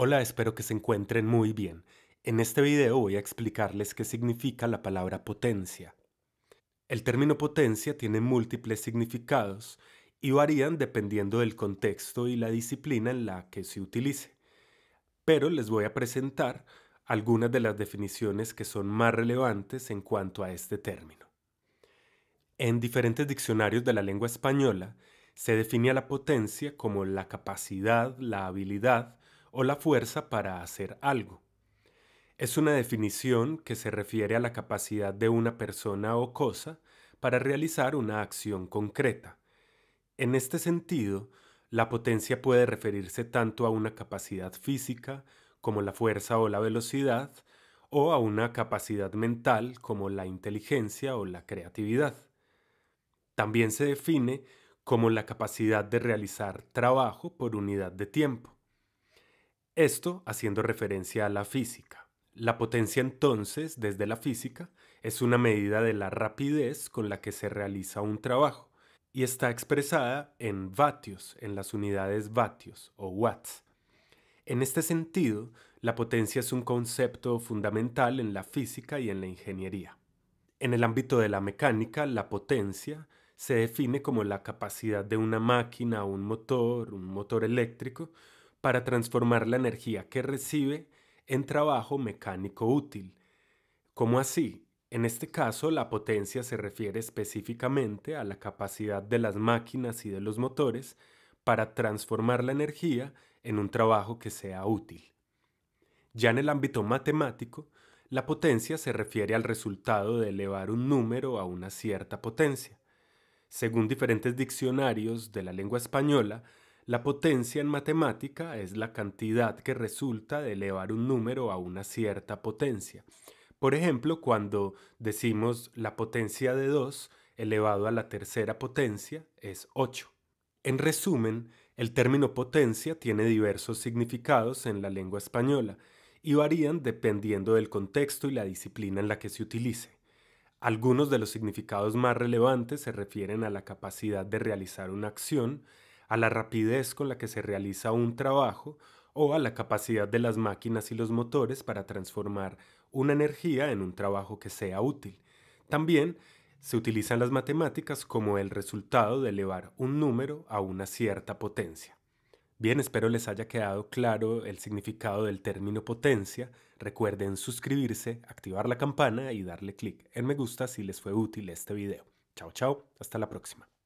Hola, espero que se encuentren muy bien. En este video voy a explicarles qué significa la palabra potencia. El término potencia tiene múltiples significados y varían dependiendo del contexto y la disciplina en la que se utilice. Pero les voy a presentar algunas de las definiciones que son más relevantes en cuanto a este término. En diferentes diccionarios de la lengua española se define a la potencia como la capacidad, la habilidad, o la fuerza para hacer algo. Es una definición que se refiere a la capacidad de una persona o cosa para realizar una acción concreta. En este sentido, la potencia puede referirse tanto a una capacidad física como la fuerza o la velocidad, o a una capacidad mental como la inteligencia o la creatividad. También se define como la capacidad de realizar trabajo por unidad de tiempo. Esto haciendo referencia a la física. La potencia entonces, desde la física, es una medida de la rapidez con la que se realiza un trabajo y está expresada en vatios, en las unidades vatios o watts. En este sentido, la potencia es un concepto fundamental en la física y en la ingeniería. En el ámbito de la mecánica, la potencia se define como la capacidad de una máquina, un motor, un motor eléctrico, para transformar la energía que recibe en trabajo mecánico útil. ¿Cómo así? En este caso, la potencia se refiere específicamente a la capacidad de las máquinas y de los motores para transformar la energía en un trabajo que sea útil. Ya en el ámbito matemático, la potencia se refiere al resultado de elevar un número a una cierta potencia. Según diferentes diccionarios de la lengua española, la potencia en matemática es la cantidad que resulta de elevar un número a una cierta potencia. Por ejemplo, cuando decimos la potencia de 2 elevado a la tercera potencia es 8. En resumen, el término potencia tiene diversos significados en la lengua española y varían dependiendo del contexto y la disciplina en la que se utilice. Algunos de los significados más relevantes se refieren a la capacidad de realizar una acción, a la rapidez con la que se realiza un trabajo o a la capacidad de las máquinas y los motores para transformar una energía en un trabajo que sea útil. También se utilizan las matemáticas como el resultado de elevar un número a una cierta potencia. Bien, espero les haya quedado claro el significado del término potencia. Recuerden suscribirse, activar la campana y darle clic en me gusta si les fue útil este video. Chao, chao, hasta la próxima.